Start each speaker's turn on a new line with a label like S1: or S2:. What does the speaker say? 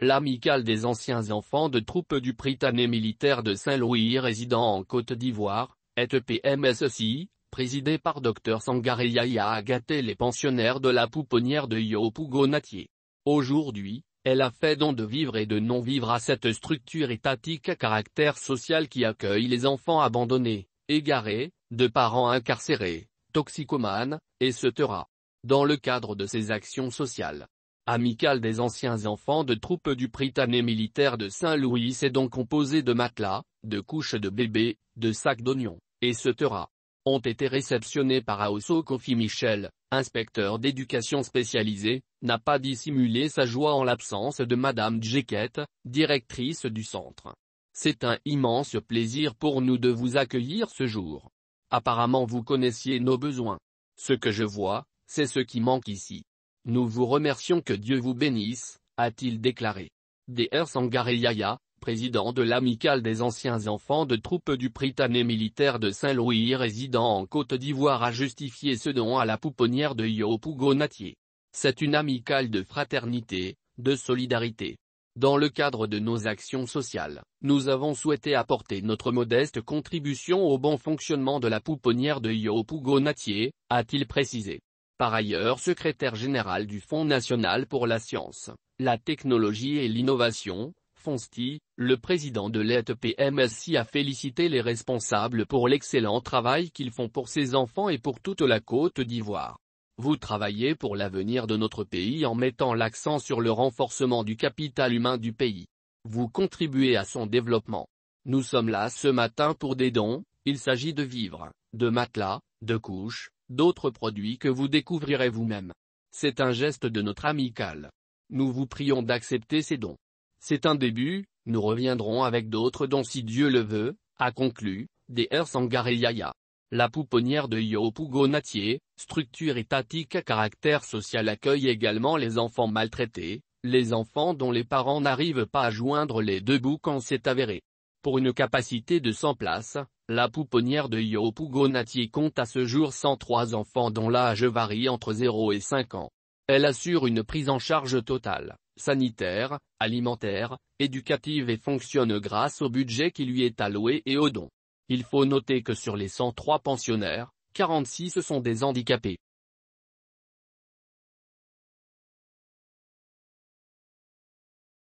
S1: L'amicale des anciens enfants de troupes du Prytanée militaire de Saint-Louis résidant en Côte d'Ivoire, est PMSSI, présidée par Dr Sangaré Yaya Agaté les pensionnaires de la pouponnière de Yopougonatier. Aujourd'hui, elle a fait don de vivre et de non-vivre à cette structure étatique à caractère social qui accueille les enfants abandonnés, égarés, de parents incarcérés, toxicomanes, etc. Dans le cadre de ses actions sociales, Amicale des anciens enfants de troupes du Prytanée militaire de Saint-Louis est donc composé de matelas, de couches de bébés, de sacs d'oignons, et etc. Ont été réceptionnés par Aosso Kofi Michel, inspecteur d'éducation spécialisée, n'a pas dissimulé sa joie en l'absence de Madame Jekett, directrice du centre. C'est un immense plaisir pour nous de vous accueillir ce jour. Apparemment vous connaissiez nos besoins. Ce que je vois, c'est ce qui manque ici. Nous vous remercions que Dieu vous bénisse, a-t-il déclaré. Dr Sangareyaya, président de l'Amicale des anciens enfants de troupes du Pritané militaire de Saint-Louis résident en Côte d'Ivoire a justifié ce don à la pouponnière de Yopougonatier. C'est une amicale de fraternité, de solidarité. Dans le cadre de nos actions sociales, nous avons souhaité apporter notre modeste contribution au bon fonctionnement de la pouponnière de Yopougonatier, a-t-il précisé par ailleurs secrétaire général du Fonds national pour la science, la technologie et l'innovation, Fonsti, le président de l'ETPMSI a félicité les responsables pour l'excellent travail qu'ils font pour ses enfants et pour toute la Côte d'Ivoire. Vous travaillez pour l'avenir de notre pays en mettant l'accent sur le renforcement du capital humain du pays. Vous contribuez à son développement. Nous sommes là ce matin pour des dons, il s'agit de vivres, de matelas, de couches, d'autres produits que vous découvrirez vous-même. C'est un geste de notre amical. Nous vous prions d'accepter ces dons. C'est un début, nous reviendrons avec d'autres dons si Dieu le veut, a conclu, des Sangareyaya. La pouponnière de Yopugonatier, structure étatique à caractère social accueille également les enfants maltraités, les enfants dont les parents n'arrivent pas à joindre les deux bouts quand c'est avéré. Pour une capacité de 100 places, la pouponnière de Yopugonatier compte à ce jour 103 enfants dont l'âge varie entre 0 et 5 ans. Elle assure une prise en charge totale, sanitaire, alimentaire, éducative et fonctionne grâce au budget qui lui est alloué et aux dons. Il faut noter que sur les 103 pensionnaires, 46 sont des handicapés.